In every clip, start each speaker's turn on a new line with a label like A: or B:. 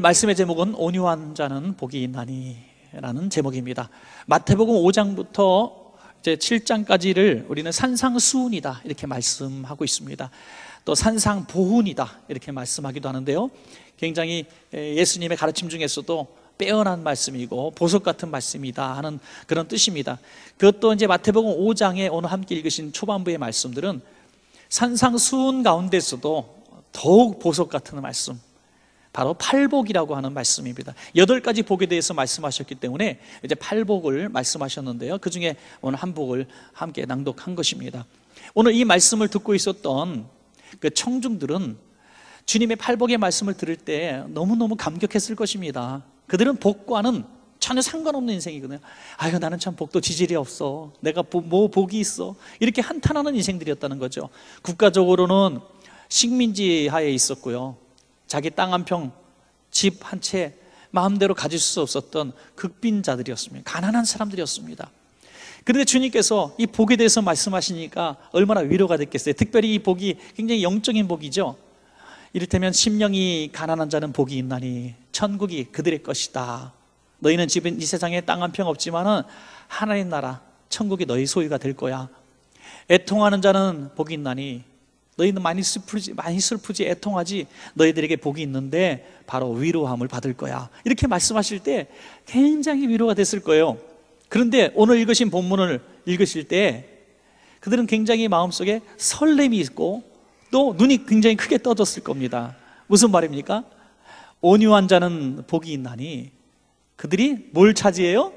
A: 말씀의 제목은 온유한 자는 복이 있나니라는 제목입니다. 마태복음 5장부터 이제 7장까지를 우리는 산상수훈이다 이렇게 말씀하고 있습니다. 또 산상보훈이다 이렇게 말씀하기도 하는데요. 굉장히 예수님의 가르침 중에서도 빼어난 말씀이고 보석 같은 말씀이다 하는 그런 뜻입니다. 그것도 이제 마태복음 5장에 오늘 함께 읽으신 초반부의 말씀들은 산상수훈 가운데서도 더욱 보석 같은 말씀, 바로 팔복이라고 하는 말씀입니다. 여덟 가지 복에 대해서 말씀하셨기 때문에 이제 팔복을 말씀하셨는데요. 그 중에 오늘 한 복을 함께 낭독한 것입니다. 오늘 이 말씀을 듣고 있었던 그 청중들은 주님의 팔복의 말씀을 들을 때 너무너무 감격했을 것입니다. 그들은 복과는 전혀 상관없는 인생이거든요. 아유, 나는 참 복도 지질이 없어. 내가 뭐 복이 있어. 이렇게 한탄하는 인생들이었다는 거죠. 국가적으로는 식민지 하에 있었고요. 자기 땅 한 평, 집 한 채 마음대로 가질 수 없었던 극빈자들이었습니다. 가난한 사람들이었습니다. 그런데 주님께서 이 복에 대해서 말씀하시니까 얼마나 위로가 됐겠어요. 특별히 이 복이 굉장히 영적인 복이죠. 이를테면 심령이 가난한 자는 복이 있나니 천국이 그들의 것이다. 너희는 지금 이 세상에 땅 한 평 없지만은 하나님 나라 천국이 너희 소유가 될 거야. 애통하는 자는 복이 있나니 너희는 많이 슬프지, 많이 슬프지, 애통하지. 너희들에게 복이 있는데 바로 위로함을 받을 거야. 이렇게 말씀하실 때 굉장히 위로가 됐을 거예요. 그런데 오늘 읽으신 본문을 읽으실 때 그들은 굉장히 마음속에 설렘이 있고 또 눈이 굉장히 크게 떠졌을 겁니다. 무슨 말입니까? 온유한 자는 복이 있나니 그들이 뭘 차지해요?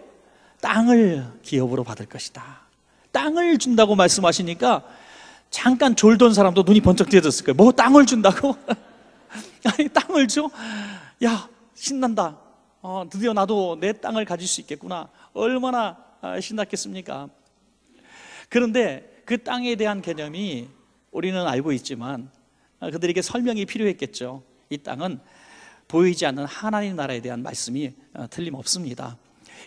A: 땅을 기업으로 받을 것이다. 땅을 준다고 말씀하시니까 잠깐 졸던 사람도 눈이 번쩍 뜨여졌을 거예요. 뭐 땅을 준다고? 아니 땅을 줘? 야 신난다. 어, 드디어 나도 내 땅을 가질 수 있겠구나. 얼마나 아, 신났겠습니까? 그런데 그 땅에 대한 개념이 우리는 알고 있지만 아, 그들에게 설명이 필요했겠죠. 이 땅은 보이지 않는 하나님 나라에 대한 말씀이 어, 틀림없습니다.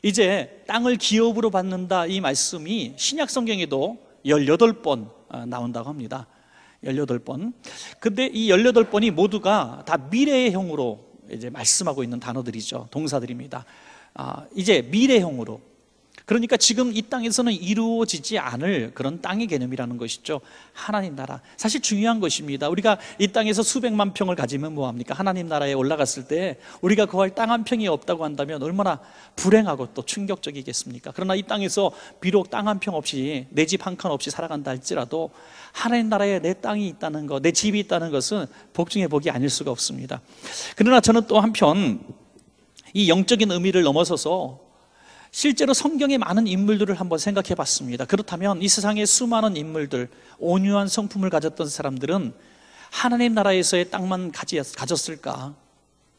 A: 이제 땅을 기업으로 받는다 이 말씀이 신약 성경에도 18번 어, 나온다고 합니다 18번 근데 이 18번이 모두가 다 미래형으로 의 이제 말씀하고 있는 단어들이죠 동사들입니다 아, 이제 미래형으로 그러니까 지금 이 땅에서는 이루어지지 않을 그런 땅의 개념이라는 것이죠. 하나님 나라. 사실 중요한 것입니다. 우리가 이 땅에서 수백만 평을 가지면 뭐합니까? 하나님 나라에 올라갔을 때 우리가 그할 땅 한 평이 없다고 한다면 얼마나 불행하고 또 충격적이겠습니까? 그러나 이 땅에서 비록 땅 한 평 없이 내 집 한 칸 없이 살아간다 할지라도 하나님 나라에 내 땅이 있다는 것, 내 집이 있다는 것은 복중의 복이 아닐 수가 없습니다. 그러나 저는 또 한편 이 영적인 의미를 넘어서서 실제로 성경의 많은 인물들을 한번 생각해 봤습니다. 그렇다면 이 세상의 수많은 인물들, 온유한 성품을 가졌던 사람들은 하나님 나라에서의 땅만 가졌을까?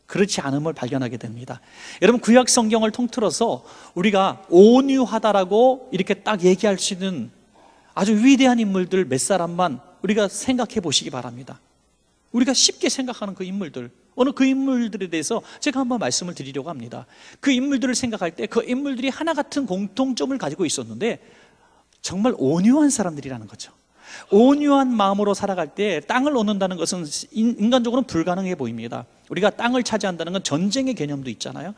A: 그렇지 않음을 발견하게 됩니다. 여러분, 구약 성경을 통틀어서 우리가 온유하다라고 이렇게 딱 얘기할 수 있는 아주 위대한 인물들 몇 사람만 우리가 생각해 보시기 바랍니다. 우리가 쉽게 생각하는 그 인물들 어느 그 인물들에 대해서 제가 한번 말씀을 드리려고 합니다 그 인물들을 생각할 때 그 인물들이 하나 같은 공통점을 가지고 있었는데 정말 온유한 사람들이라는 거죠 온유한 마음으로 살아갈 때 땅을 얻는다는 것은 인간적으로는 불가능해 보입니다 우리가 땅을 차지한다는 건 전쟁의 개념도 있잖아요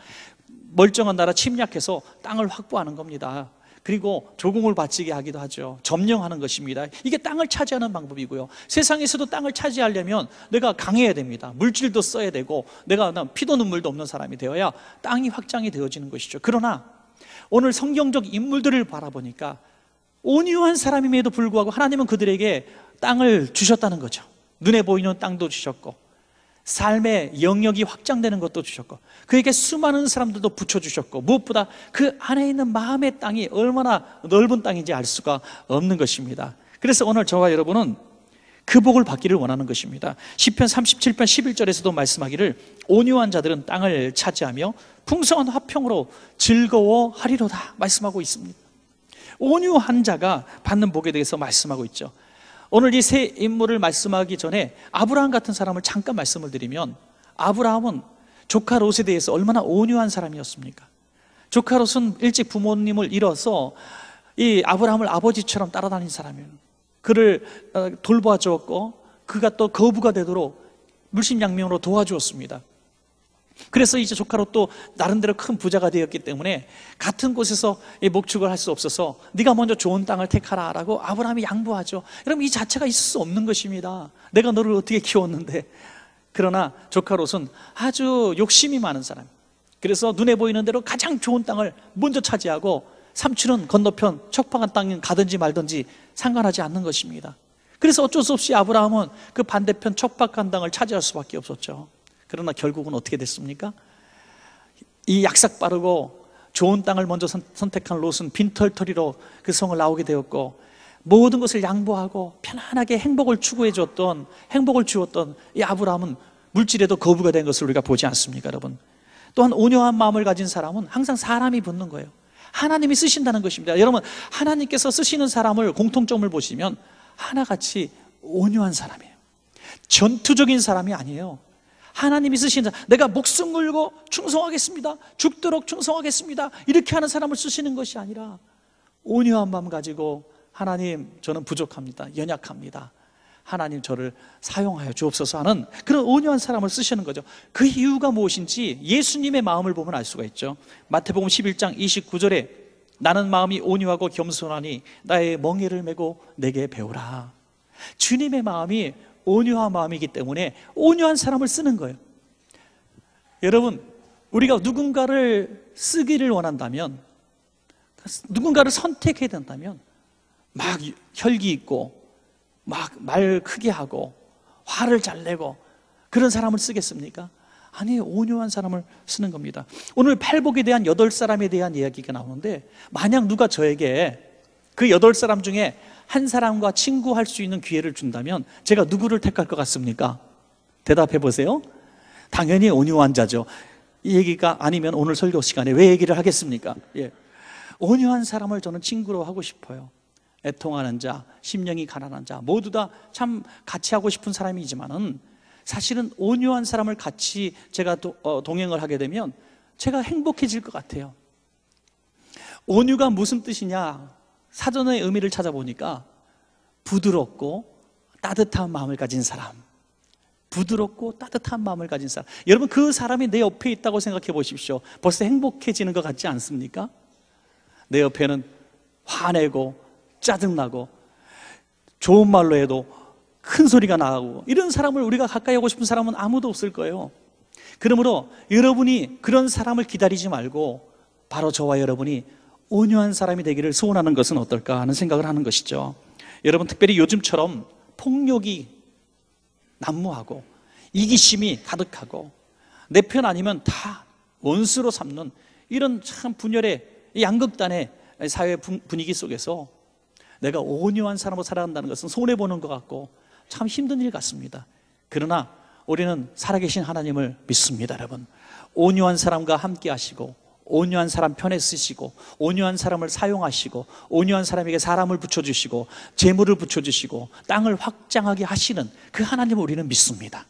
A: 멀쩡한 나라 침략해서 땅을 확보하는 겁니다 그리고 조공을 바치게 하기도 하죠. 점령하는 것입니다. 이게 땅을 차지하는 방법이고요. 세상에서도 땅을 차지하려면 내가 강해야 됩니다. 물질도 써야 되고 내가 피도 눈물도 없는 사람이 되어야 땅이 확장이 되어지는 것이죠. 그러나 오늘 성경적 인물들을 바라보니까 온유한 사람임에도 불구하고 하나님은 그들에게 땅을 주셨다는 거죠. 눈에 보이는 땅도 주셨고 삶의 영역이 확장되는 것도 주셨고 그에게 수많은 사람들도 붙여주셨고 무엇보다 그 안에 있는 마음의 땅이 얼마나 넓은 땅인지 알 수가 없는 것입니다 그래서 오늘 저와 여러분은 그 복을 받기를 원하는 것입니다 10편 37편 11절에서도 말씀하기를 온유한 자들은 땅을 차지하며 풍성한 화평으로 즐거워하리로다 말씀하고 있습니다 온유한 자가 받는 복에 대해서 말씀하고 있죠 오늘 이 세 인물을 말씀하기 전에 아브라함 같은 사람을 잠깐 말씀을 드리면 아브라함은 조카 롯에 대해서 얼마나 온유한 사람이었습니까? 조카 롯은 일찍 부모님을 잃어서 이 아브라함을 아버지처럼 따라다닌 사람이에요. 그를 어, 돌봐 주었고 그가 또 거부가 되도록 물심양명으로 도와주었습니다. 그래서 이제 조카로 또 나름대로 큰 부자가 되었기 때문에 같은 곳에서 목축을 할 수 없어서 네가 먼저 좋은 땅을 택하라 라고 아브라함이 양보하죠 여러분 이 자체가 있을 수 없는 것입니다 내가 너를 어떻게 키웠는데 그러나 조카롯은 아주 욕심이 많은 사람 그래서 눈에 보이는 대로 가장 좋은 땅을 먼저 차지하고 삼촌은 건너편 척박한 땅인 가든지 말든지 상관하지 않는 것입니다 그래서 어쩔 수 없이 아브라함은 그 반대편 척박한 땅을 차지할 수밖에 없었죠 그러나 결국은 어떻게 됐습니까? 이 약삭 빠르고 좋은 땅을 먼저 선택한 롯은 빈털터리로 그 성을 나오게 되었고 모든 것을 양보하고 편안하게 행복을 추구해 줬던 행복을 주었던 이 아브라함은 물질에도 거부가 된 것을 우리가 보지 않습니까 여러분 또한 온유한 마음을 가진 사람은 항상 사람이 붙는 거예요 하나님이 쓰신다는 것입니다 여러분 하나님께서 쓰시는 사람을 공통점을 보시면 하나같이 온유한 사람이에요 전투적인 사람이 아니에요 하나님이 쓰신 사 내가 목숨 걸고 충성하겠습니다. 죽도록 충성하겠습니다. 이렇게 하는 사람을 쓰시는 것이 아니라 온유한 마음 가지고 하나님 저는 부족합니다. 연약합니다. 하나님 저를 사용하여 주옵소서 하는 그런 온유한 사람을 쓰시는 거죠. 그 이유가 무엇인지 예수님의 마음을 보면 알 수가 있죠. 마태복음 11장 29절에 나는 마음이 온유하고 겸손하니 나의 멍에를 메고 내게 배우라. 주님의 마음이 온유한 마음이기 때문에 온유한 사람을 쓰는 거예요. 여러분, 우리가 누군가를 쓰기를 원한다면, 누군가를 선택해야 된다면, 막 혈기 있고, 막 말 크게 하고, 화를 잘 내고, 그런 사람을 쓰겠습니까? 아니, 온유한 사람을 쓰는 겁니다. 오늘 팔복에 대한 여덟 사람에 대한 이야기가 나오는데, 만약 누가 저에게 그 여덟 사람 중에 한 사람과 친구할 수 있는 기회를 준다면 제가 누구를 택할 것 같습니까? 대답해 보세요. 당연히 온유 한자죠이 얘기가 아니면 오늘 설교 시간에 왜 얘기를 하겠습니까? 예. 온유한 사람을 저는 친구로 하고 싶어요. 애통하는 자, 심령이 가난한 자, 모두 다 참 같이 하고 싶은 사람이지만은 사실은 온유한 사람을 같이 제가 도, 어, 동행을 하게 되면 제가 행복해질 것 같아요. 온유가 무슨 뜻이냐? 사전의 의미를 찾아보니까 부드럽고 따뜻한 마음을 가진 사람 부드럽고 따뜻한 마음을 가진 사람 여러분 그 사람이 내 옆에 있다고 생각해 보십시오 벌써 행복해지는 것 같지 않습니까? 내 옆에는 화내고 짜증나고 좋은 말로 해도 큰 소리가 나고 이런 사람을 우리가 가까이 하고 싶은 사람은 아무도 없을 거예요 그러므로 여러분이 그런 사람을 기다리지 말고 바로 저와 여러분이 온유한 사람이 되기를 소원하는 것은 어떨까 하는 생각을 하는 것이죠. 여러분, 특별히 요즘처럼 폭력이 난무하고 이기심이 가득하고 내 편 아니면 다 원수로 삼는 이런 참 분열의 양극단의 사회 분위기 속에서 내가 온유한 사람으로 살아간다는 것은 손해보는 것 같고 참 힘든 일 같습니다. 그러나 우리는 살아계신 하나님을 믿습니다, 여러분. 온유한 사람과 함께 하시고 온유한 사람 편에 쓰시고 온유한 사람을 사용하시고 온유한 사람에게 사람을 붙여주시고 재물을 붙여주시고 땅을 확장하게 하시는 그 하나님을 우리는 믿습니다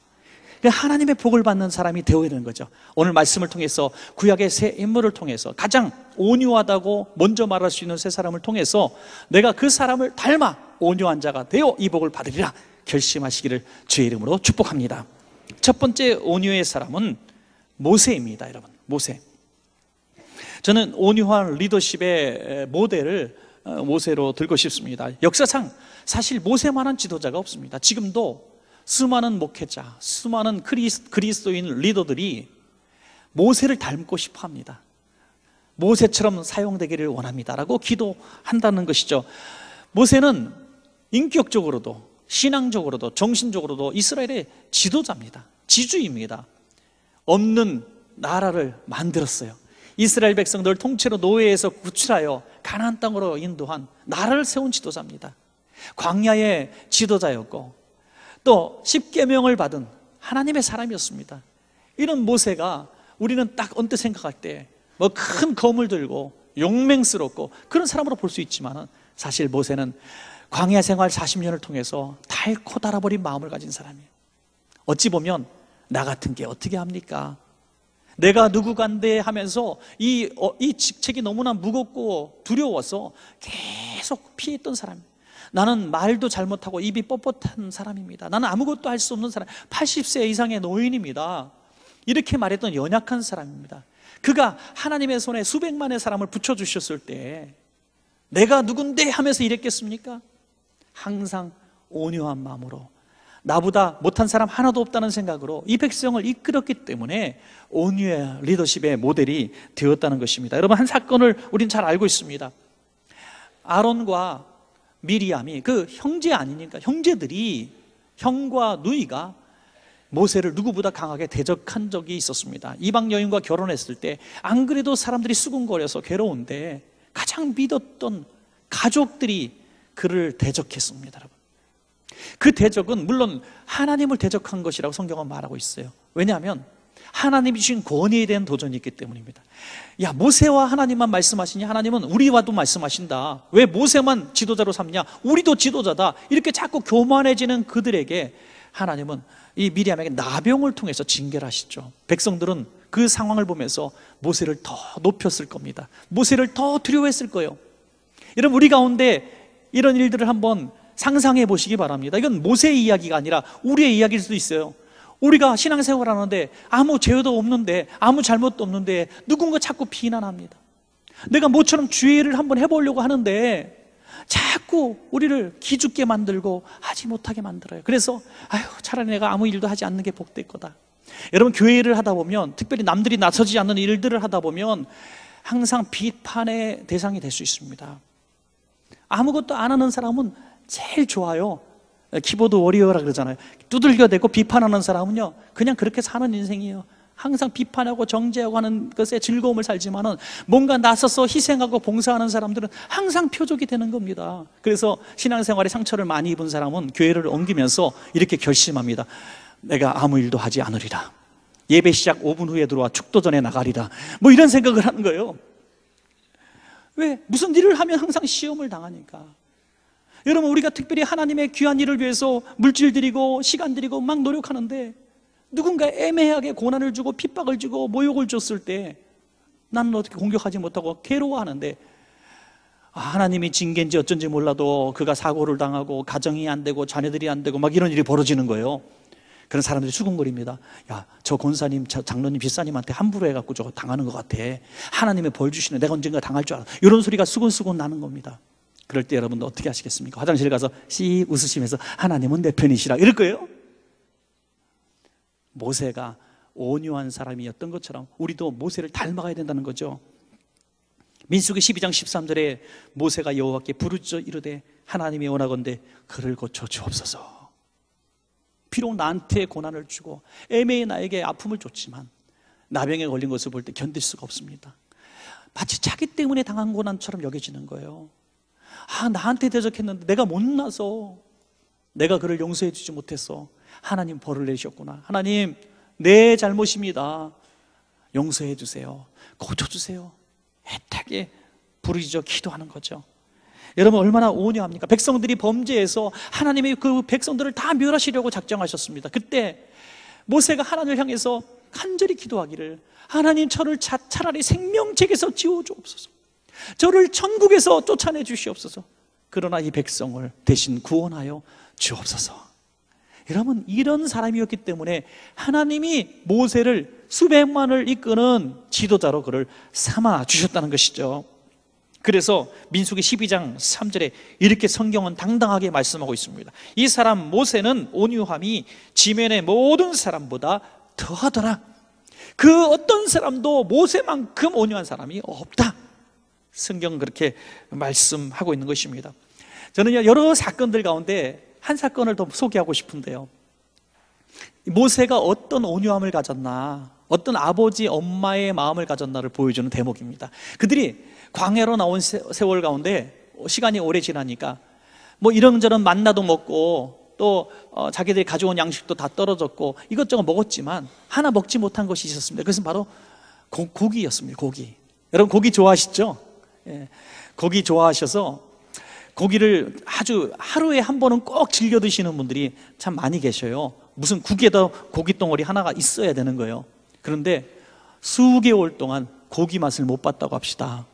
A: 그 하나님의 복을 받는 사람이 되어야 되는 거죠 오늘 말씀을 통해서 구약의 세 인물을 통해서 가장 온유하다고 먼저 말할 수 있는 세 사람을 통해서 내가 그 사람을 닮아 온유한 자가 되어 이 복을 받으리라 결심하시기를 주의 이름으로 축복합니다 첫 번째 온유의 사람은 모세입니다 여러분 모세 저는 온유한 리더십의 모델을 어, 모세로 들고 싶습니다. 역사상 사실 모세만한 지도자가 없습니다. 지금도 수많은 목회자, 수많은 그리스, 그리스도인 리더들이 모세를 닮고 싶어 합니다. 모세처럼 사용되기를 원합니다라고 기도한다는 것이죠. 모세는 인격적으로도 신앙적으로도 정신적으로도 이스라엘의 지도자입니다. 지주입니다. 없는 나라를 만들었어요. 이스라엘 백성들 통째로 노예에서 구출하여 가나안 땅으로 인도한 나라를 세운 지도자입니다. 광야의 지도자였고 또 십계명을 받은 하나님의 사람이었습니다. 이런 모세가 우리는 딱 언뜻 생각할 때 뭐 큰 검을 들고 용맹스럽고 그런 사람으로 볼 수 있지만 사실 모세는 광야 생활 40년을 통해서 달코 달아버린 마음을 가진 사람이에요. 어찌 보면 나 같은 게 어떻게 합니까? 내가 누구간데 하면서 이, 어, 이 직책이 너무나 무겁고 두려워서 계속 피했던 사람입니다. 나는 말도 잘못하고 입이 뻣뻣한 사람입니다. 나는 아무것도 할 수 없는 사람, 80세 이상의 노인입니다. 이렇게 말했던 연약한 사람입니다. 그가 하나님의 손에 수백만의 사람을 붙여주셨을 때 내가 누군데 하면서 이랬겠습니까? 항상 온유한 마음으로 나보다 못한 사람 하나도 없다는 생각으로 이 백성을 이끌었기 때문에 온유의 리더십의 모델이 되었다는 것입니다. 여러분 한 사건을 우린 잘 알고 있습니다. 아론과 미리암이 그 형제 아니니까 형제들이 형과 누이가 모세를 누구보다 강하게 대적한 적이 있었습니다. 이방 여인과 결혼했을 때 안 그래도 사람들이 수군거려서 괴로운데 가장 믿었던 가족들이 그를 대적했습니다, 여러분. 그 대적은 물론 하나님을 대적한 것이라고 성경은 말하고 있어요. 왜냐하면 하나님이 주신 권위에 대한 도전이 있기 때문입니다. 야, 모세와 하나님만 말씀하시니 하나님은 우리와도 말씀하신다. 왜 모세만 지도자로 삼냐? 우리도 지도자다. 이렇게 자꾸 교만해지는 그들에게 하나님은 이 미리암에게 나병을 통해서 징계를 하시죠. 백성들은 그 상황을 보면서 모세를 더 높였을 겁니다. 모세를 더 두려워했을 거예요. 여러분, 우리 가운데 이런 일들을 한번 상상해 보시기 바랍니다. 이건 모세의 이야기가 아니라 우리의 이야기일 수도 있어요. 우리가 신앙생활 하는데 아무 죄도 없는데 아무 잘못도 없는데 누군가 자꾸 비난합니다. 내가 모처럼 주의를 한번 해보려고 하는데 자꾸 우리를 기죽게 만들고 하지 못하게 만들어요. 그래서 아유 차라리 내가 아무 일도 하지 않는 게 복될 거다. 여러분 교회를 하다 보면 특별히 남들이 나서지 않는 일들을 하다 보면 항상 비판의 대상이 될 수 있습니다. 아무것도 안 하는 사람은 제일 좋아요. 키보드 워리어라 그러잖아요. 두들겨대고 비판하는 사람은요, 그냥 그렇게 사는 인생이에요. 항상 비판하고 정죄하고 하는 것에 즐거움을 살지만은 뭔가 나서서 희생하고 봉사하는 사람들은 항상 표적이 되는 겁니다. 그래서 신앙생활에 상처를 많이 입은 사람은 교회를 옮기면서 이렇게 결심합니다. 내가 아무 일도 하지 않으리라. 예배 시작 5분 후에 들어와 축도 전에 나가리라. 뭐 이런 생각을 하는 거예요. 왜? 무슨 일을 하면 항상 시험을 당하니까. 여러분 우리가 특별히 하나님의 귀한 일을 위해서 물질 드리고 시간 드리고막 노력하는데 누군가 애매하게 고난을 주고 핍박을 주고 모욕을 줬을 때 나는 어떻게 공격하지 못하고 괴로워하는데 아, 하나님이 징계인지 어쩐지 몰라도 그가 사고를 당하고 가정이 안 되고 자녀들이 안 되고 막 이런 일이 벌어지는 거예요 그런 사람들이 수군거립니다 야저 권사님 저 장로님 비사님한테 함부로 해갖고 저거 당하는 것 같아 하나님의 벌 주시는 내가 언젠가 당할 줄 알아 이런 소리가 수군수군 나는 겁니다 그럴 때 여러분도 어떻게 하시겠습니까? 화장실 에 가서 씨 웃으시면서 하나님은 내 편이시라 이럴 거예요. 모세가 온유한 사람이었던 것처럼 우리도 모세를 닮아가야 된다는 거죠. 민수기 12장 13절에 모세가 여호와께 부르짖어 이르되 하나님이 원하건대 그를 고쳐 주옵소서. 비록 나한테 고난을 주고 애매히 나에게 아픔을 줬지만 나병에 걸린 것을 볼 때 견딜 수가 없습니다. 마치 자기 때문에 당한 고난처럼 여겨지는 거예요. 아, 나한테 대적했는데 내가 못나서 내가 그를 용서해 주지 못했어. 하나님 벌을 내셨구나. 하나님, 내 잘못입니다. 용서해 주세요. 고쳐주세요. 애타게 부르짖어 기도하는 거죠. 여러분 얼마나 온유합니까? 백성들이 범죄해서 하나님이 그 백성들을 다 멸하시려고 작정하셨습니다. 그때 모세가 하나님을 향해서 간절히 기도하기를 하나님 저를 차라리 생명책에서 지워주옵소서. 저를 천국에서 쫓아내 주시옵소서. 그러나 이 백성을 대신 구원하여 주옵소서. 여러분 이런 사람이었기 때문에 하나님이 모세를 수백만을 이끄는 지도자로 그를 삼아 주셨다는 것이죠. 그래서 민수기 12장 3절에 이렇게 성경은 당당하게 말씀하고 있습니다. 이 사람 모세는 온유함이 지면의 모든 사람보다 더하더라. 그 어떤 사람도 모세만큼 온유한 사람이 없다. 성경은 그렇게 말씀하고 있는 것입니다. 저는 여러 사건들 가운데 한 사건을 더 소개하고 싶은데요. 모세가 어떤 온유함을 가졌나, 어떤 아버지, 엄마의 마음을 가졌나를 보여주는 대목입니다. 그들이 광야로 나온 세월 가운데 시간이 오래 지나니까 뭐 이런저런 만나도 먹고 또 어, 자기들이 가져온 양식도 다 떨어졌고 이것저것 먹었지만 하나 먹지 못한 것이 있었습니다. 그것은 바로 고, 고기였습니다. 고기. 여러분 고기 좋아하시죠? 고기 예. 좋아하셔서 고기를 아주 하루에 한 번은 꼭 즐겨 드시는 분들이 참 많이 계셔요. 무슨 국에다 고기 덩어리 하나가 있어야 되는 거예요. 그런데 수개월 동안 고기 맛을 못 봤다고 합시다.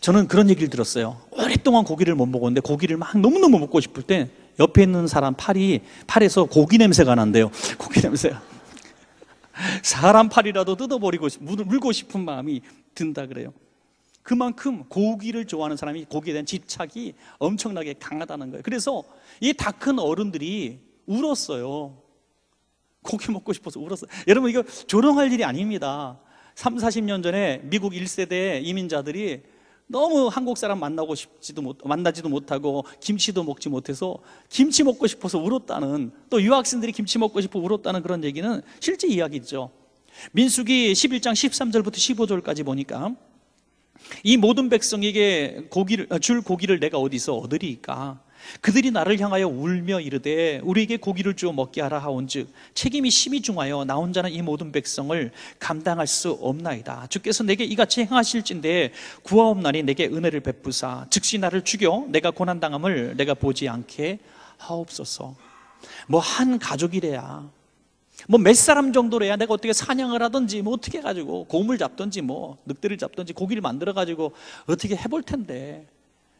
A: 저는 그런 얘기를 들었어요. 오랫동안 고기를 못 먹었는데 고기를 막 너무너무 먹고 싶을 때 옆에 있는 사람 팔이 팔에서 고기 냄새가 난대요. 고기 냄새 사람 팔이라도 뜯어버리고 물고 싶은 마음이 든다 그래요. 그만큼 고기를 좋아하는 사람이 고기에 대한 집착이 엄청나게 강하다는 거예요. 그래서 이 다 큰 어른들이 울었어요. 고기 먹고 싶어서 울었어요. 여러분 이거 조롱할 일이 아닙니다. 3, 40년 전에 미국 1세대 이민자들이 너무 한국 사람 만나고 싶지도 못, 만나지도 못하고 김치도 먹지 못해서 김치 먹고 싶어서 울었다는 또 유학생들이 김치 먹고 싶어 울었다는 그런 얘기는 실제 이야기죠. 민숙이 11장 13절부터 15절까지 보니까 이 모든 백성에게 고기를, 아, 줄 고기를 내가 어디서 얻으리까? 그들이 나를 향하여 울며 이르되 우리에게 고기를 주어 먹게 하라 하온즉 책임이 심히 중하여 나 혼자는 이 모든 백성을 감당할 수 없나이다 주께서 내게 이같이 행하실진대 구하옵나니 내게 은혜를 베푸사 즉시 나를 죽여 내가 고난당함을 내가 보지 않게 하옵소서 뭐 한 가족이래야 뭐몇 사람 정도로 해야 내가 어떻게 사냥을 하든지 뭐 어떻게 해 가지고 곰을 잡든지 뭐 늑대를 잡든지 고기를 만들어 가지고 어떻게 해볼 텐데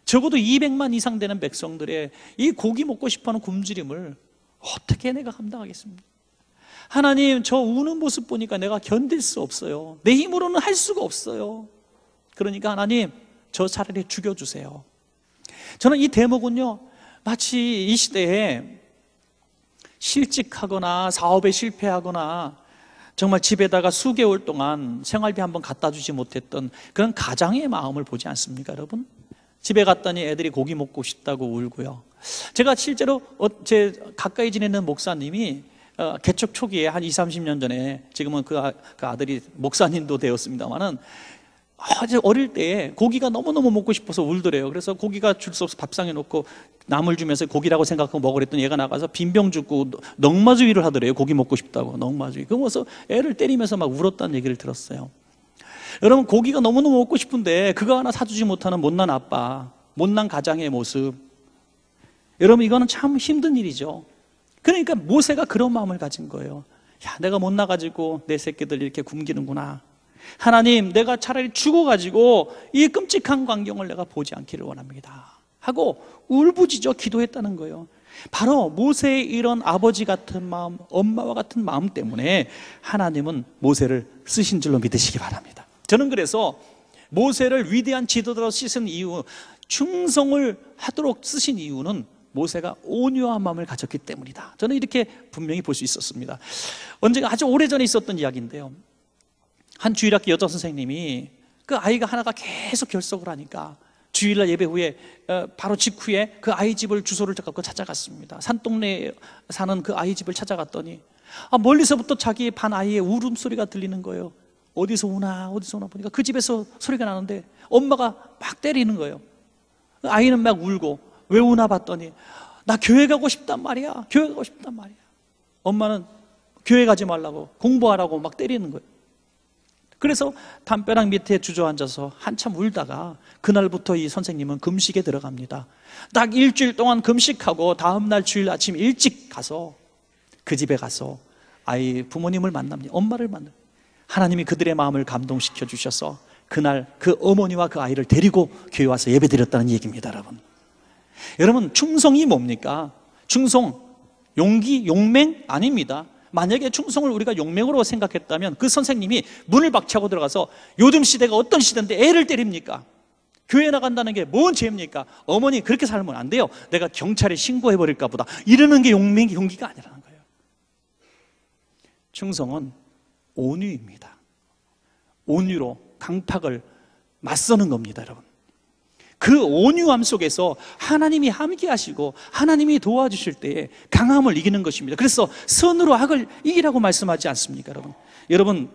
A: 적어도 200만 이상 되는 백성들의 이 고기 먹고 싶어하는 굶주림을 어떻게 내가 감당하겠습니까? 하나님 저 우는 모습 보니까 내가 견딜 수 없어요 내 힘으로는 할 수가 없어요 그러니까 하나님 저 차라리 죽여주세요 저는 이 대목은요 마치 이 시대에 실직하거나 사업에 실패하거나 정말 집에다가 수개월 동안 생활비 한번 갖다 주지 못했던 그런 가장의 마음을 보지 않습니까, 여러분? 집에 갔더니 애들이 고기 먹고 싶다고 울고요. 제가 실제로 어, 제 가까이 지내는 목사님이 어, 개척 초기에 한 20, 30년 전에 지금은 그, 아, 그 들이 목사님도 되었습니다만은 아주 어릴 때 고기가 너무너무 먹고 싶어서 울더래요. 그래서 고기가 줄 수 없어 밥상에 놓고 남을 주면서 고기라고 생각하고 먹으랬던 얘가 나가서 빈병 죽고넝마주위를 하더래요. 고기 먹고 싶다고 넝마주위 그래서 애를 때리면서 막 울었다는 얘기를 들었어요. 여러분 고기가 너무너무 먹고 싶은데 그거 하나 사주지 못하는 못난 아빠, 못난 가장의 모습. 여러분 이거는 참 힘든 일이죠. 그러니까 모세가 그런 마음을 가진 거예요. 야, 내가 못 나가지고 내 새끼들 이렇게 굶기는구나. 하나님, 내가 차라리 죽어가지고 이 끔찍한 광경을 내가 보지 않기를 원합니다. 하고 울부짖어 기도했다는 거예요. 바로 모세의 이런 아버지 같은 마음, 엄마와 같은 마음 때문에 하나님은 모세를 쓰신 줄로 믿으시기 바랍니다. 저는 그래서 모세를 위대한 지도자로 쓰신 이유, 충성을 하도록 쓰신 이유는 모세가 온유한 마음을 가졌기 때문이다. 저는 이렇게 분명히 볼 수 있었습니다. 언젠가 아주 오래전에 있었던 이야기인데요. 한 주일학교 여자 선생님이 그 아이가 하나가 계속 결석을 하니까 주일날 예배 후에 어, 바로 직후에 그 아이 집을 주소를 잡고 찾아갔습니다 산동네에 사는 그 아이 집을 찾아갔더니 아, 멀리서부터 자기의 반 아이의 울음소리가 들리는 거예요 어디서 오나 어디서 오나 보니까 그 집에서 소리가 나는데 엄마가 막 때리는 거예요 아이는 막 울고 왜 우나 봤더니 나 교회 가고 싶단 말이야 교회 가고 싶단 말이야 엄마는 교회 가지 말라고 공부하라고 막 때리는 거예요 그래서 담벼락 밑에 주저앉아서 한참 울다가 그날부터 이 선생님은 금식에 들어갑니다. 딱 일주일 동안 금식하고 다음날 주일 아침 일찍 가서 그 집에 가서 아이 부모님을 만납니다. 엄마를 만납니다 하나님이 그들의 마음을 감동시켜 주셔서 그날 그 어머니와 그 아이를 데리고 교회 와서 예배 드렸다는 얘기입니다, 여러분. 여러분, 충성이 뭡니까? 충성, 용기, 용맹 아닙니다. 만약에 충성을 우리가 용맹으로 생각했다면 그 선생님이 문을 박차고 들어가서 요즘 시대가 어떤 시대인데 애를 때립니까? 교회 나간다는 게 뭔 죄입니까? 어머니 그렇게 살면 안 돼요. 내가 경찰에 신고해버릴까 보다. 이러는 게 용맹, 용기가 아니라는 거예요. 충성은 온유입니다. 온유로 강팍을 맞서는 겁니다, 여러분. 그 온유함 속에서 하나님이 함께 하시고 하나님이 도와주실 때에 강함을 이기는 것입니다. 그래서 선으로 악을 이기라고 말씀하지 않습니까, 여러분? 여러분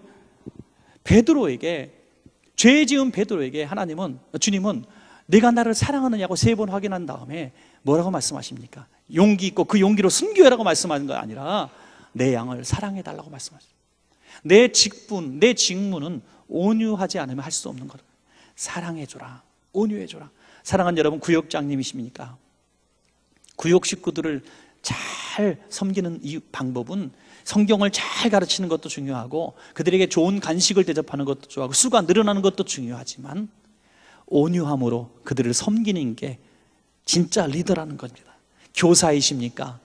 A: 베드로에게 죄 지은 베드로에게 하나님은 주님은 내가 나를 사랑하느냐고 세 번 확인한 다음에 뭐라고 말씀하십니까? 용기 있고 그 용기로 순교해라고 말씀하는 거 아니라 내 양을 사랑해 달라고 말씀하십니다. 내 직분, 내 직무는 온유하지 않으면 할 수 없는 거라. 사랑해 줘라. 온유해줘라. 사랑하는 여러분, 구역장님이십니까? 구역 식구들을 잘 섬기는 이 방법은 성경을 잘 가르치는 것도 중요하고 그들에게 좋은 간식을 대접하는 것도 좋아하고 수가 늘어나는 것도 중요하지만 온유함으로 그들을 섬기는 게 진짜 리더라는 겁니다. 교사이십니까?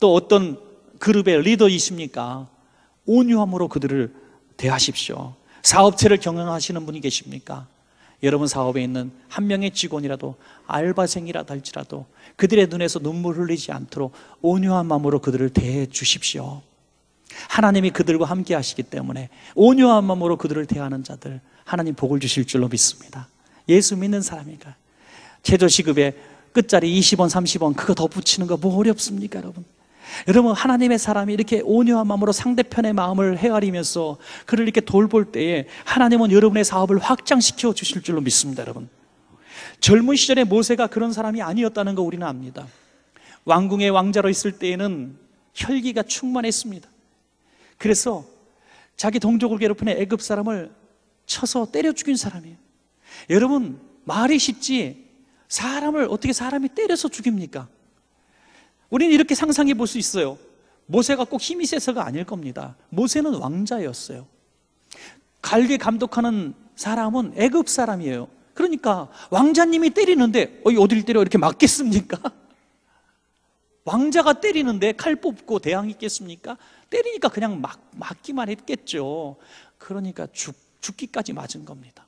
A: 또 어떤 그룹의 리더이십니까? 온유함으로 그들을 대하십시오. 사업체를 경영하시는 분이 계십니까? 여러분 사업에 있는 한 명의 직원이라도 알바생이라 할지라도 그들의 눈에서 눈물 흘리지 않도록 온유한 마음으로 그들을 대해 주십시오. 하나님이 그들과 함께 하시기 때문에 온유한 마음으로 그들을 대하는 자들 하나님 복을 주실 줄로 믿습니다. 예수 믿는 사람이니까 최저 시급에 끝자리 20원, 30원 그거 더 붙이는 거 뭐 어렵습니까, 여러분? 여러분 하나님의 사람이 이렇게 온유한 마음으로 상대편의 마음을 헤아리면서 그를 이렇게 돌볼 때에 하나님은 여러분의 사업을 확장시켜 주실 줄로 믿습니다 여러분 젊은 시절에 모세가 그런 사람이 아니었다는 거 우리는 압니다 왕궁의 왕자로 있을 때에는 혈기가 충만했습니다 그래서 자기 동족을 괴롭히는 애굽 사람을 쳐서 때려 죽인 사람이에요 여러분 말이 쉽지 사람을 어떻게 사람이 때려서 죽입니까? 우리는 이렇게 상상해 볼 수 있어요. 모세가 꼭 힘이 세서가 아닐 겁니다. 모세는 왕자였어요. 갈게 감독하는 사람은 애굽 사람이에요. 그러니까 왕자님이 때리는데 어이 어딜 때려 이렇게 맞겠습니까? 왕자가 때리는데 칼 뽑고 대항 있겠습니까? 때리니까 그냥 막 맞기만 했겠죠. 그러니까 죽, 죽기까지 맞은 겁니다.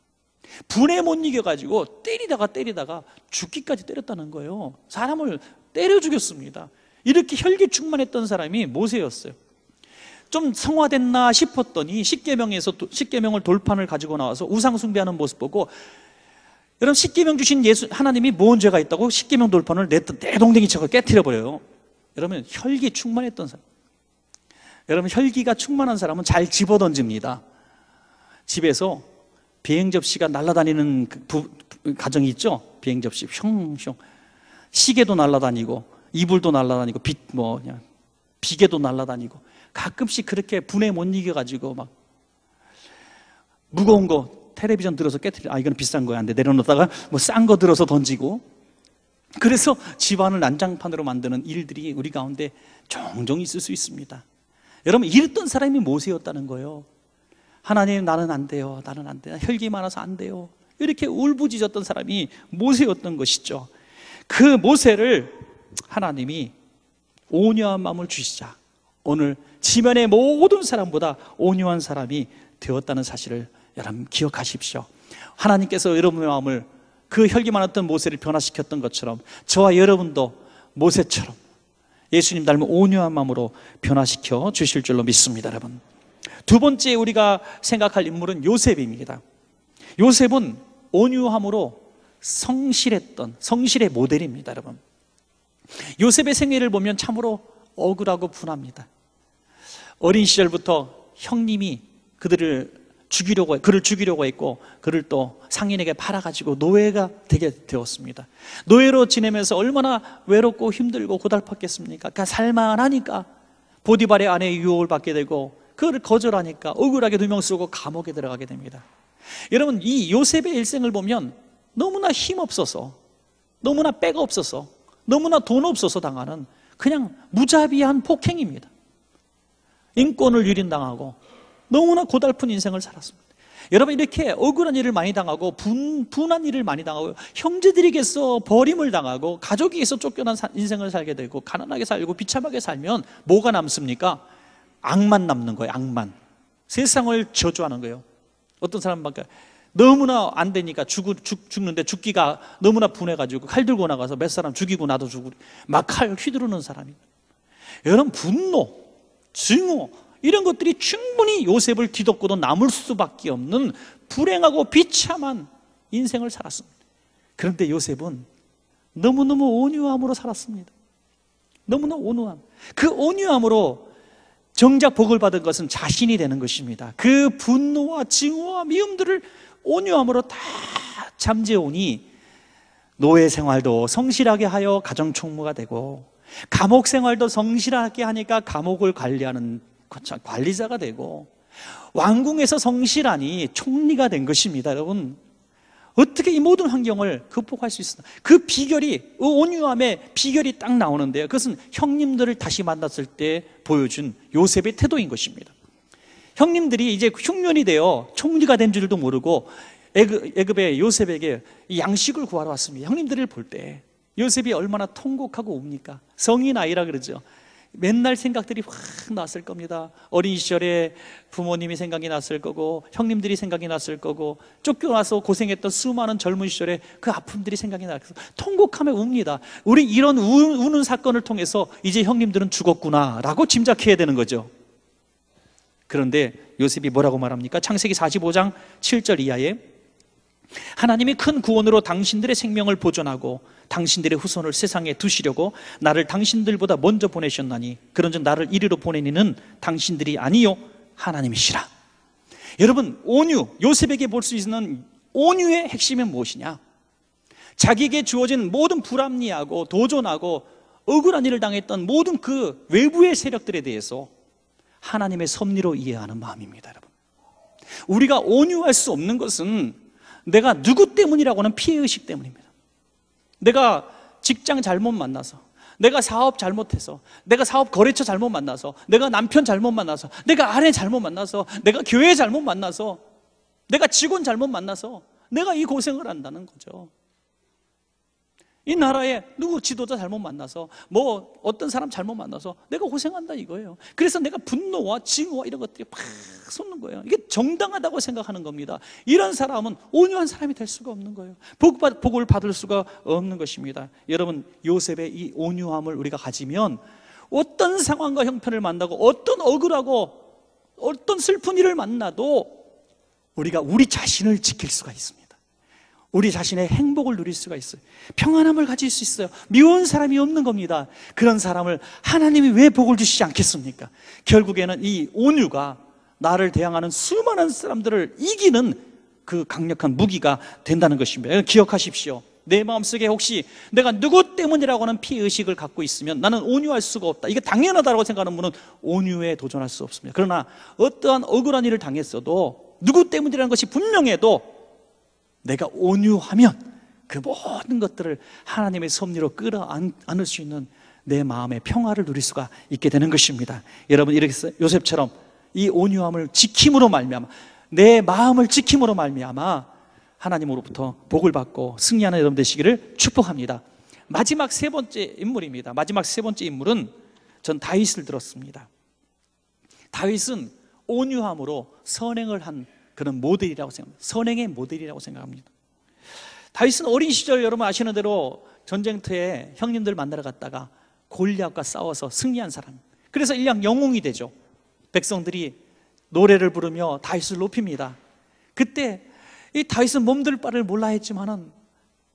A: 분에 못 이겨가지고 때리다가 때리다가 죽기까지 때렸다는 거예요. 사람을 때려 죽였습니다. 이렇게 혈기 충만했던 사람이 모세였어요. 좀 성화됐나 싶었더니 십계명에서 십계명을 돌판을 가지고 나와서 우상 숭배하는 모습 보고 여러분 십계명 주신 예수 하나님이 뭔 죄가 있다고 십계명 돌판을 냈던 내 동댕이 척을 깨뜨려 버려요. 여러분 혈기 충만했던 사람. 여러분 혈기가 충만한 사람은 잘 집어 던집니다. 집에서 비행 접시가 날아다니는 그 부, 그 가정이 있죠. 비행 접시 슝슝 시계도 날아다니고 이불도 날아다니고 빛뭐냐 비계도 날아다니고 가끔씩 그렇게 분해 못 이겨가지고 막 무거운 거 텔레비전 들어서 깨뜨려아 이건 비싼 거야 안 돼 내려놓다가 뭐 싼 거 들어서 던지고 그래서 집안을 난장판으로 만드는 일들이 우리 가운데 종종 있을 수 있습니다 여러분 이랬던 사람이 모세였다는 거예요 하나님 나는 안 돼요 나는 안 돼요 혈기 많아서 안 돼요 이렇게 울부짖었던 사람이 모세였던 것이죠 그 모세를 하나님이 온유한 마음을 주시자 오늘 지면의 모든 사람보다 온유한 사람이 되었다는 사실을 여러분 기억하십시오. 하나님께서 여러분의 마음을 그 혈기 많았던 모세를 변화시켰던 것처럼 저와 여러분도 모세처럼 예수님 닮은 온유한 마음으로 변화시켜 주실 줄로 믿습니다, 여러분. 두 번째 우리가 생각할 인물은 요셉입니다. 요셉은 온유함으로 성실했던 성실의 모델입니다 여러분 요셉의 생애를 보면 참으로 억울하고 분합니다 어린 시절부터 형님이 그들을 죽이려고 그를 죽이려고 했고 그를 또 상인에게 팔아가지고 노예가 되게 되었습니다 노예로 지내면서 얼마나 외롭고 힘들고 고달팠겠습니까 그러니까 살만하니까 보디발의 아내의 유혹을 받게 되고 그를 거절하니까 억울하게 두 명 쓰고 감옥에 들어가게 됩니다 여러분 이 요셉의 일생을 보면 너무나 힘없어서 너무나 빼가 없어서 너무나 돈 없어서 당하는 그냥 무자비한 폭행입니다 인권을 유린당하고 너무나 고달픈 인생을 살았습니다 여러분 이렇게 억울한 일을 많이 당하고 분, 분한 일을 많이 당하고 형제들에게서 버림을 당하고 가족에게서 쫓겨난 사, 인생을 살게 되고 가난하게 살고 비참하게 살면 뭐가 남습니까? 악만 남는 거예요 악만 세상을 저주하는 거예요 어떤 사람밖에 너무나 안 되니까 죽, 죽, 죽는데 죽기가 너무나 분해가지고 칼 들고 나가서 몇 사람 죽이고 나도 죽고 막 칼 휘두르는 사람이 여러분 분노, 증오 이런 것들이 충분히 요셉을 뒤덮고도 남을 수밖에 없는 불행하고 비참한 인생을 살았습니다 그런데 요셉은 너무너무 온유함으로 살았습니다 너무나 온유함 그 온유함으로 정작 복을 받은 것은 자신이 되는 것입니다 그 분노와 증오와 미움들을 온유함으로 다 잠재우니 노예 생활도 성실하게 하여 가정 총무가 되고 감옥 생활도 성실하게 하니까 감옥을 관리하는 관리자가 되고 왕궁에서 성실하니 총리가 된 것입니다, 여러분. 어떻게 이 모든 환경을 극복할 수 있었나? 그 비결이 그 온유함의 비결이 딱 나오는데요. 그것은 형님들을 다시 만났을 때 보여준 요셉의 태도인 것입니다. 형님들이 이제 흉년이 되어 총리가 된 줄도 모르고 애급, 의 요셉에게 양식을 구하러 왔습니다. 형님들을 볼 때 요셉이 얼마나 통곡하고 옵니까 성인 아이라 그러죠. 맨날 생각들이 확 났을 겁니다. 어린 시절에 부모님이 생각이 났을 거고, 형님들이 생각이 났을 거고, 쫓겨나서 고생했던 수많은 젊은 시절에 그 아픔들이 생각이 나서 통곡하며 웁니다. 우리 이런 우, 우는 사건을 통해서 이제 형님들은 죽었구나 라고 짐작해야 되는 거죠. 그런데 요셉이 뭐라고 말합니까? 창세기 45장 7절 이하에 하나님이 큰 구원으로 당신들의 생명을 보존하고 당신들의 후손을 세상에 두시려고 나를 당신들보다 먼저 보내셨나니 그런즉 나를 이리로 보내니는 당신들이 아니요 하나님이시라. 여러분 온유 요셉에게 볼 수 있는 온유의 핵심은 무엇이냐? 자기에게 주어진 모든 불합리하고 도전하고 억울한 일을 당했던 모든 그 외부의 세력들에 대해서 하나님의 섭리로 이해하는 마음입니다, 여러분. 우리가 온유할 수 없는 것은 내가 누구 때문이라고는 피해의식 때문입니다. 내가 직장 잘못 만나서, 내가 사업 잘못해서, 내가 사업 거래처 잘못 만나서, 내가 남편 잘못 만나서, 내가 아내 잘못 만나서, 내가 교회 잘못 만나서, 내가 직원 잘못 만나서, 내가 이 고생을 한다는 거죠. 이 나라에 누구 지도자 잘못 만나서 뭐 어떤 사람 잘못 만나서 내가 고생한다 이거예요. 그래서 내가 분노와 증오와 이런 것들이 팍 솟는 거예요. 이게 정당하다고 생각하는 겁니다. 이런 사람은 온유한 사람이 될 수가 없는 거예요. 복, 복을 받을 수가 없는 것입니다. 여러분 요셉의 이 온유함을 우리가 가지면 어떤 상황과 형편을 만나고 어떤 억울하고 어떤 슬픈 일을 만나도 우리가 우리 자신을 지킬 수가 있습니다. 우리 자신의 행복을 누릴 수가 있어요. 평안함을 가질 수 있어요. 미운 사람이 없는 겁니다. 그런 사람을 하나님이 왜 복을 주시지 않겠습니까? 결국에는 이 온유가 나를 대항하는 수많은 사람들을 이기는 그 강력한 무기가 된다는 것입니다. 기억하십시오. 내 마음속에 혹시 내가 누구 때문이라고 하는 피의식을 갖고 있으면 나는 온유할 수가 없다. 이게 당연하다고 생각하는 분은 온유에 도전할 수 없습니다. 그러나 어떠한 억울한 일을 당했어도 누구 때문이라는 것이 분명해도 내가 온유하면 그 모든 것들을 하나님의 섭리로 끌어안을 수 있는 내 마음의 평화를 누릴 수가 있게 되는 것입니다. 여러분 이렇게 요셉처럼 이 온유함을 지킴으로 말미암아 내 마음을 지킴으로 말미암아 하나님으로부터 복을 받고 승리하는 여러분 되시기를 축복합니다. 마지막 세 번째 인물입니다. 마지막 세 번째 인물은 전 다윗을 들었습니다. 다윗은 온유함으로 선행을 한 그런 모델이라고 생각합니다. 선행의 모델이라고 생각합니다. 다윗은 어린 시절 여러분 아시는 대로 전쟁터에 형님들 만나러 갔다가 골리앗과 싸워서 승리한 사람. 그래서 일양 영웅이 되죠. 백성들이 노래를 부르며 다윗을 높입니다. 그때 이 다윗은 몸둘 바를 몰라 했지만은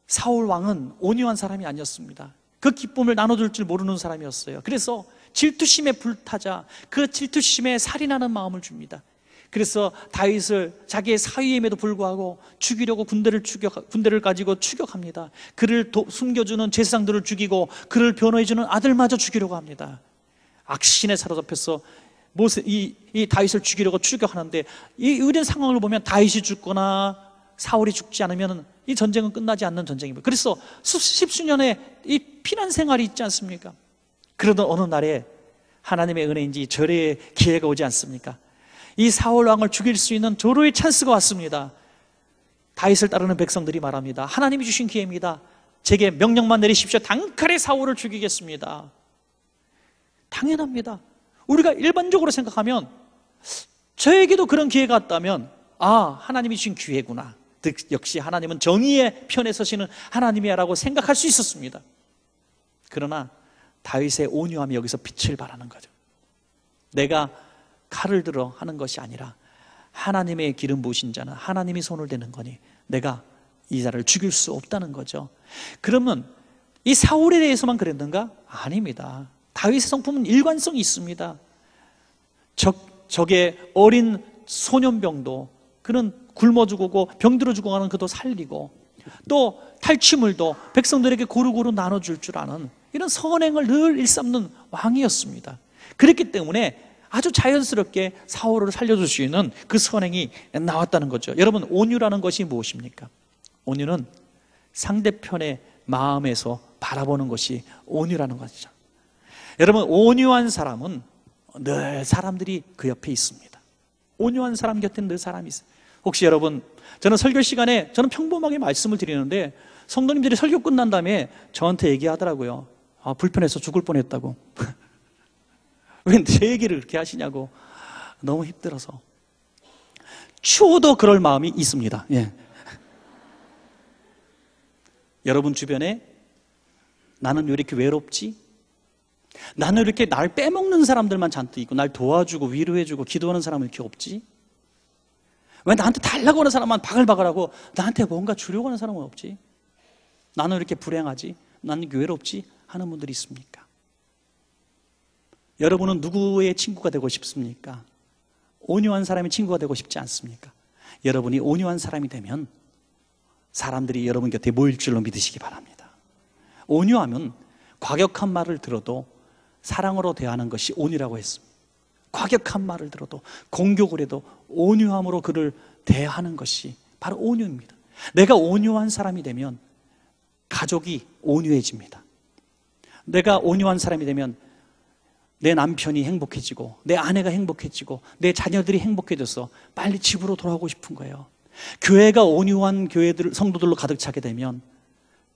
A: 사울 왕은 온유한 사람이 아니었습니다. 그 기쁨을 나눠줄 줄 모르는 사람이었어요. 그래서 질투심에 불타자 그 질투심에 살인하는 마음을 줍니다. 그래서 다윗을 자기의 사위임에도 불구하고 죽이려고 군대를 추격, 군대를 가지고 추격합니다. 그를 도, 숨겨주는 제사장들을 죽이고 그를 변호해주는 아들마저 죽이려고 합니다. 악신에 사로잡혀서 모세, 이, 이 다윗을 죽이려고 추격하는데 이 의뢰 상황을 보면 다윗이 죽거나 사울이 죽지 않으면 이 전쟁은 끝나지 않는 전쟁입니다. 그래서 수 십수년의 이 피난 생활이 있지 않습니까? 그러던 어느 날에 하나님의 은혜인지 절의 기회가 오지 않습니까? 이 사울 왕을 죽일 수 있는 조로의 찬스가 왔습니다. 다윗을 따르는 백성들이 말합니다. 하나님이 주신 기회입니다. 제게 명령만 내리십시오. 단칼에 사울을 죽이겠습니다. 당연합니다. 우리가 일반적으로 생각하면 저에게도 그런 기회가 왔다면 아, 하나님이 주신 기회구나. 역시 하나님은 정의의 편에 서시는 하나님이야라고 생각할 수 있었습니다. 그러나 다윗의 온유함이 여기서 빛을 발하는 거죠. 내가 칼을 들어 하는 것이 아니라 하나님의 기름 부으신 자는 하나님이 손을 대는 거니 내가 이 자를 죽일 수 없다는 거죠 그러면 이 사울에 대해서만 그랬는가? 아닙니다 다윗의 성품은 일관성이 있습니다 적, 적의 어린 소년병도 그는 굶어 죽고 병들어 죽어가는 그도 살리고 또 탈취물도 백성들에게 고루고루 나눠줄 줄 아는 이런 선행을 늘 일삼는 왕이었습니다 그렇기 때문에 아주 자연스럽게 사울을 살려줄 수 있는 그 선행이 나왔다는 거죠. 여러분 온유라는 것이 무엇입니까? 온유는 상대편의 마음에서 바라보는 것이 온유라는 것이죠. 여러분 온유한 사람은 늘 사람들이 그 옆에 있습니다. 온유한 사람 곁에 늘 사람이 있어요. 혹시 여러분 저는 설교 시간에 저는 평범하게 말씀을 드리는데 성도님들이 설교 끝난 다음에 저한테 얘기하더라고요. 아, 불편해서 죽을 뻔했다고. 왜제 얘기를 그렇게 하시냐고. 너무 힘들어서. 추워도 그럴 마음이 있습니다. 예. 여러분 주변에 나는 왜 이렇게 외롭지? 나는 이렇게 날 빼먹는 사람들만 잔뜩 있고 날 도와주고 위로해주고 기도하는 사람은 이렇게 없지? 왜 나한테 달라고 하는 사람만 바글바글하고 나한테 뭔가 주려고 하는 사람은 없지? 나는 이렇게 불행하지? 나는 이렇게 외롭지? 하는 분들이 있습니까? 여러분은 누구의 친구가 되고 싶습니까? 온유한 사람의 친구가 되고 싶지 않습니까? 여러분이 온유한 사람이 되면 사람들이 여러분 곁에 모일 줄로 믿으시기 바랍니다. 온유하면 과격한 말을 들어도 사랑으로 대하는 것이 온유라고 했습니다. 과격한 말을 들어도 공격을 해도 온유함으로 그를 대하는 것이 바로 온유입니다. 내가 온유한 사람이 되면 가족이 온유해집니다. 내가 온유한 사람이 되면 내 남편이 행복해지고, 내 아내가 행복해지고, 내 자녀들이 행복해져서 빨리 집으로 돌아오고 싶은 거예요. 교회가 온유한 교회들, 성도들로 가득 차게 되면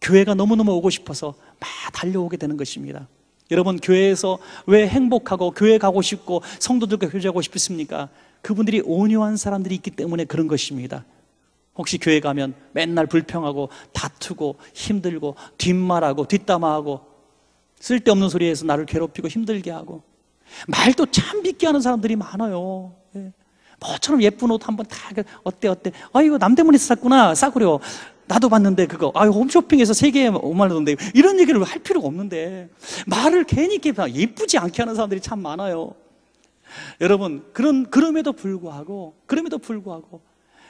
A: 교회가 너무너무 오고 싶어서 막 달려오게 되는 것입니다. 여러분, 교회에서 왜 행복하고 교회 가고 싶고 성도들과 교제하고 싶습니까? 그분들이 온유한 사람들이 있기 때문에 그런 것입니다. 혹시 교회 가면 맨날 불평하고 다투고 힘들고 뒷말하고 뒷담화하고 쓸데없는 소리에서 나를 괴롭히고 힘들게 하고 말도 참 믿게 하는 사람들이 많아요 예. 뭐처럼 예쁜 옷 한 번 다 그 어때 어때 아이고 남 때문에 샀구나 싸구려 나도 봤는데 그거 아유 홈쇼핑에서 세개에 5만 원인데 이런 얘기를 할 필요가 없는데 말을 괜히 이렇게 예쁘지 않게 하는 사람들이 참 많아요 여러분 그런 그럼에도 불구하고 그럼에도 불구하고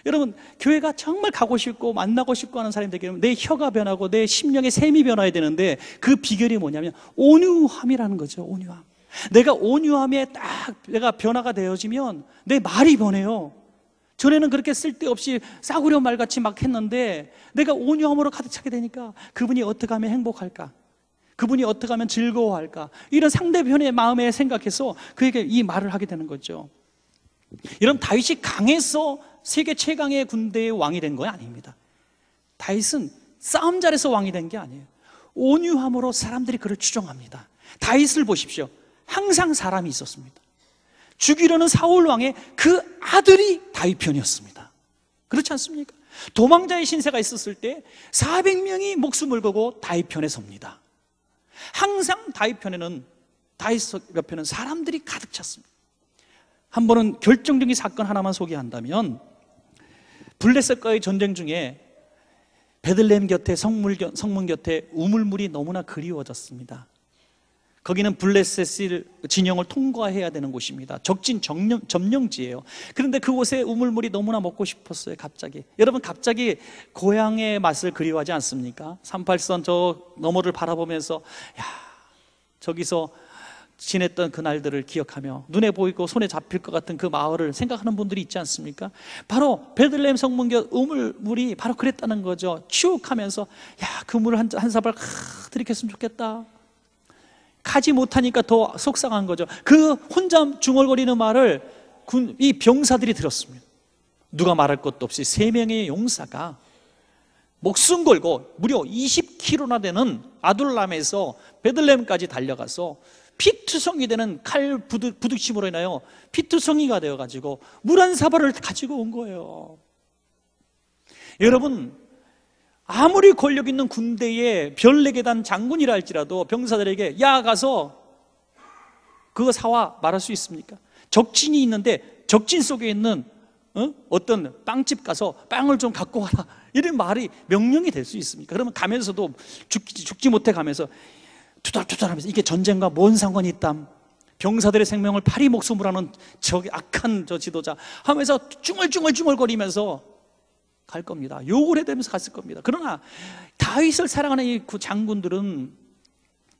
A: 여러분 교회가 정말 가고 싶고 만나고 싶고 하는 사람들에게는 내 혀가 변하고 내 심령의 샘이 변화해야 되는데 그 비결이 뭐냐면 온유함이라는 거죠 온유함 내가 온유함에 딱 내가 변화가 되어지면 내 말이 변해요 전에는 그렇게 쓸데없이 싸구려 말같이 막 했는데 내가 온유함으로 가득 차게 되니까 그분이 어떻게 하면 행복할까 그분이 어떻게 하면 즐거워할까? 이런 상대편의 마음에 생각해서 그에게 이 말을 하게 되는 거죠. 이런 다윗이 강해서 세계 최강의 군대의 왕이 된 건 아닙니다. 다윗은 싸움 잘해서 왕이 된 게 아니에요. 온유함으로 사람들이 그를 추종합니다. 다윗을 보십시오. 항상 사람이 있었습니다. 죽이려는 사울 왕의 그 아들이 다윗 편이었습니다. 그렇지 않습니까? 도망자의 신세가 있었을 때 400명이 목숨을 걸고 다윗 편에 섭니다. 항상 다윗 편에는 다윗 옆에는 사람들이 가득 찼습니다. 한 번은 결정적인 사건 하나만 소개한다면 블레셋과의 전쟁 중에 베들렘 곁에 성물, 성문 곁에 우물물이 너무나 그리워졌습니다. 거기는 블레셋을 진영을 통과해야 되는 곳입니다. 적진 점령, 점령지예요. 그런데 그곳에 우물물이 너무나 먹고 싶었어요. 갑자기 여러분 갑자기 고향의 맛을 그리워하지 않습니까? 38선 저 너머를 바라보면서 야 저기서 지냈던 그날들을 기억하며 눈에 보이고 손에 잡힐 것 같은 그 마을을 생각하는 분들이 있지 않습니까? 바로 베들레헴 성문교 우물물이 바로 그랬다는 거죠 추억하면서 야그 물을 한, 한 사발 크, 들이켰으면 좋겠다 가지 못하니까 더 속상한 거죠 그 혼자 중얼거리는 말을 군, 이 병사들이 들었습니다 누가 말할 것도 없이 세 명의 용사가 목숨 걸고 무려 20km나 되는 아둘람에서 베들레헴까지 달려가서 피투성이 되는 칼 부득, 부득침으로 인하여 피투성이가 되어가지고 물 한 사발을 가지고 온 거예요. 여러분, 아무리 권력 있는 군대에 별내게 단 장군이라 할지라도 병사들에게 야, 가서 그거 사와 말할 수 있습니까? 적진이 있는데 적진 속에 있는 어? 떤 빵집 가서 빵을 좀 갖고 와라. 이런 말이 명령이 될 수 있습니까? 그러면 가면서도 죽지, 죽지 못해 가면서 투덜투덜하면서 이게 전쟁과 뭔 상관이 있담? 병사들의 생명을 파리 목숨으로 하는 저 악한 저 지도자 하면서 중얼중얼쭝얼거리면서갈 겁니다. 욕을 해대면서 갔을 겁니다. 그러나 다윗을 사랑하는 이 그 장군들은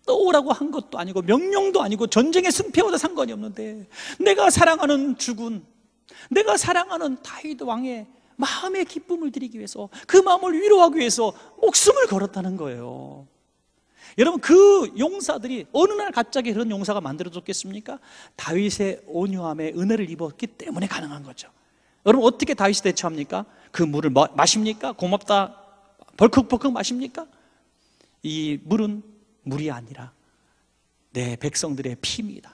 A: 떠오라고 한 것도 아니고 명령도 아니고 전쟁의 승패와도 상관이 없는데 내가 사랑하는 주군, 내가 사랑하는 다윗 왕의 마음의 기쁨을 드리기 위해서 그 마음을 위로하기 위해서 목숨을 걸었다는 거예요. 여러분 그 용사들이 어느 날 갑자기 그런 용사가 만들어졌겠습니까? 다윗의 온유함에 은혜를 입었기 때문에 가능한 거죠 여러분 어떻게 다윗이 대처합니까? 그 물을 마, 마십니까? 고맙다 벌컥벌컥 마십니까? 이 물은 물이 아니라 내 백성들의 피입니다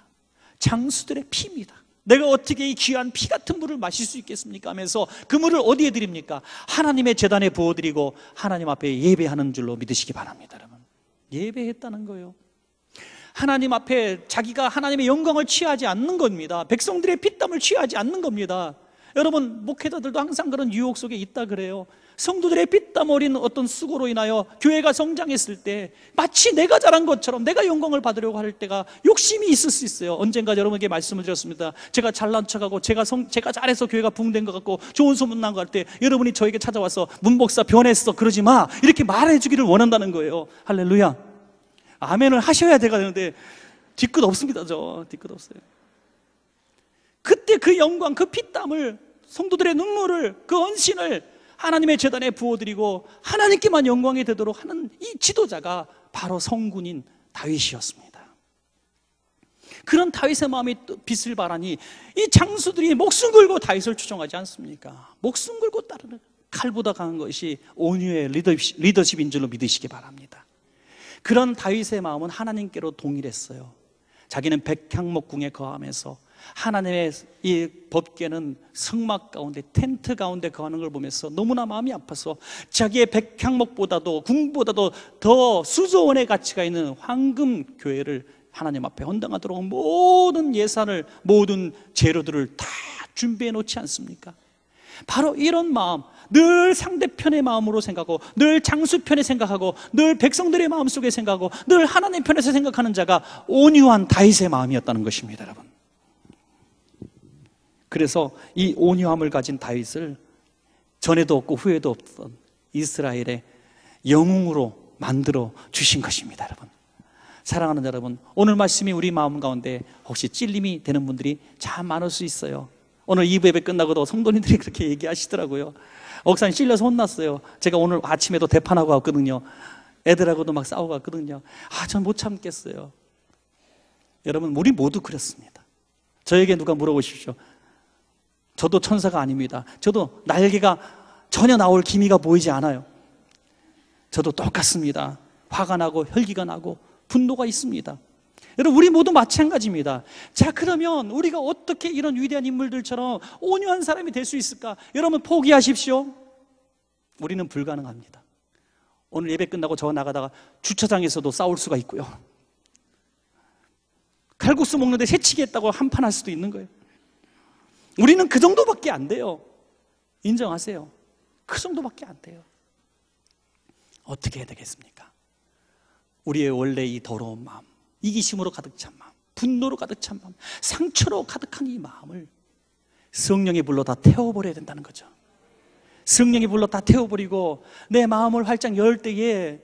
A: 장수들의 피입니다 내가 어떻게 이 귀한 피 같은 물을 마실 수 있겠습니까? 하면서 그 물을 어디에 드립니까? 하나님의 재단에 부어드리고 하나님 앞에 예배하는 줄로 믿으시기 바랍니다 여러분. 예배했다는 거예요. 하나님 앞에 자기가 하나님의 영광을 취하지 않는 겁니다. 백성들의 피땀을 취하지 않는 겁니다. 여러분, 목회자들도 항상 그런 유혹 속에 있다 그래요. 성도들의 삐땀 어린 어떤 수고로 인하여 교회가 성장했을 때 마치 내가 잘한 것처럼 내가 영광을 받으려고 할 때가 욕심이 있을 수 있어요. 언젠가 여러분에게 말씀을 드렸습니다. 제가 잘난 척하고 제가 성, 제가 잘해서 교회가 붕된 것 같고 좋은 소문 난것 같때 여러분이 저에게 찾아와서 문복사 변했어 그러지 마 이렇게 말해주기를 원한다는 거예요. 할렐루야. 아멘을 하셔야 돼가 되는데 뒤끝 없습니다. 저 뒤끝 없어요. 그때 그 영광, 그 피땀을 성도들의 눈물을 그 헌신을 하나님의 재단에 부어드리고 하나님께만 영광이 되도록 하는 이 지도자가 바로 성군인 다윗이었습니다. 그런 다윗의 마음이 빛을 바라니 이 장수들이 목숨 걸고 다윗을 추종하지 않습니까? 목숨 걸고 따르는 칼보다 강한 것이 온유의 리더십, 리더십인 줄로 믿으시기 바랍니다. 그런 다윗의 마음은 하나님께로 동일했어요. 자기는 백향목궁에 거하면서 하나님의 이 법계는 성막 가운데 텐트 가운데 거하는 걸 보면서 너무나 마음이 아파서 자기의 백향목보다도 궁보다도 더 수조원의 가치가 있는 황금 교회를 하나님 앞에 헌당하도록 모든 예산을 모든 재료들을 다 준비해 놓지 않습니까? 바로 이런 마음, 늘 상대편의 마음으로 생각하고, 늘 장수편에 생각하고, 늘 백성들의 마음속에 생각하고, 늘 하나님 편에서 생각하는 자가 온유한 다윗의 마음이었다는 것입니다, 여러분. 그래서 이 온유함을 가진 다윗을 전에도 없고 후에도 없던 이스라엘의 영웅으로 만들어 주신 것입니다, 여러분. 사랑하는 여러분, 오늘 말씀이 우리 마음 가운데 혹시 찔림이 되는 분들이 참 많을 수 있어요. 오늘 이부 예배 끝나고도 성도님들이 그렇게 얘기하시더라고요. 옥상님 찔려서 혼났어요. 제가 오늘 아침에도 대판하고 왔거든요. 애들하고도 막 싸우고 왔거든요. 아, 전 못 참겠어요. 여러분, 우리 모두 그렇습니다. 저에게 누가 물어보십시오. 저도 천사가 아닙니다. 저도 날개가 전혀 나올 기미가 보이지 않아요. 저도 똑같습니다. 화가 나고 혈기가 나고 분노가 있습니다. 여러분 우리 모두 마찬가지입니다. 자 그러면 우리가 어떻게 이런 위대한 인물들처럼 온유한 사람이 될 수 있을까? 여러분 포기하십시오. 우리는 불가능합니다. 오늘 예배 끝나고 저 나가다가 주차장에서도 싸울 수가 있고요. 칼국수 먹는데 새치기 했다고 한판 할 수도 있는 거예요. 우리는 그 정도밖에 안 돼요. 인정하세요. 그 정도밖에 안 돼요. 어떻게 해야 되겠습니까? 우리의 원래 이 더러운 마음, 이기심으로 가득 찬 마음, 분노로 가득 찬 마음, 상처로 가득한 이 마음을 성령의 불로 다 태워버려야 된다는 거죠. 성령의 불로 다 태워버리고 내 마음을 활짝 열 때에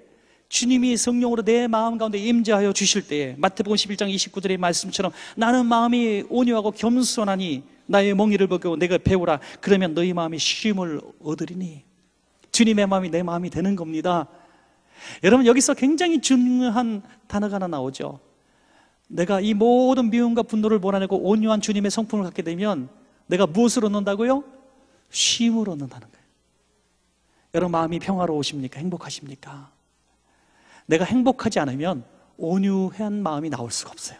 A: 주님이 성령으로 내 마음 가운데 임재하여 주실 때에 마태복음 11장 29절의 말씀처럼 나는 마음이 온유하고 겸손하니 나의 멍이를 벗고 내가 배우라 그러면 너희 마음이 쉼을 얻으리니 주님의 마음이 내 마음이 되는 겁니다 여러분 여기서 굉장히 중요한 단어가 하나 나오죠 내가 이 모든 미움과 분노를 몰아내고 온유한 주님의 성품을 갖게 되면 내가 무엇을 얻는다고요? 쉼을 얻는다는 거예요 여러분 마음이 평화로우십니까? 행복하십니까? 내가 행복하지 않으면 온유한 마음이 나올 수가 없어요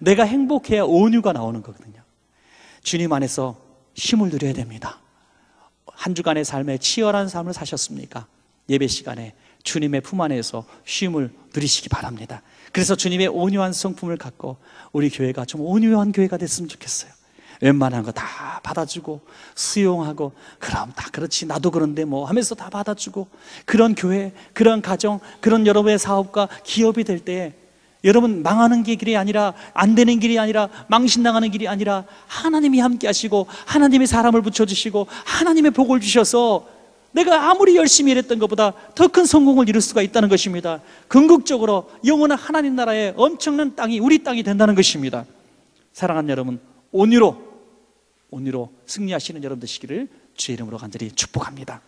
A: 내가 행복해야 온유가 나오는 거거든요 주님 안에서 힘을 누려야 됩니다. 한 주간의 삶에 치열한 삶을 사셨습니까? 예배 시간에 주님의 품 안에서 쉼을 누리시기 바랍니다. 그래서 주님의 온유한 성품을 갖고 우리 교회가 좀 온유한 교회가 됐으면 좋겠어요. 웬만한 거 다 받아주고 수용하고 그럼 다 그렇지 나도 그런데 뭐 하면서 다 받아주고 그런 교회, 그런 가정, 그런 여러분의 사업과 기업이 될때 여러분 망하는 게 길이 아니라 안 되는 길이 아니라 망신당하는 길이 아니라 하나님이 함께 하시고 하나님의 사람을 붙여주시고 하나님의 복을 주셔서 내가 아무리 열심히 일했던 것보다 더 큰 성공을 이룰 수가 있다는 것입니다 궁극적으로 영원한 하나님 나라의 엄청난 땅이 우리 땅이 된다는 것입니다 사랑하는 여러분 온유로 온유로 승리하시는 여러분 되시기를 주의 이름으로 간절히 축복합니다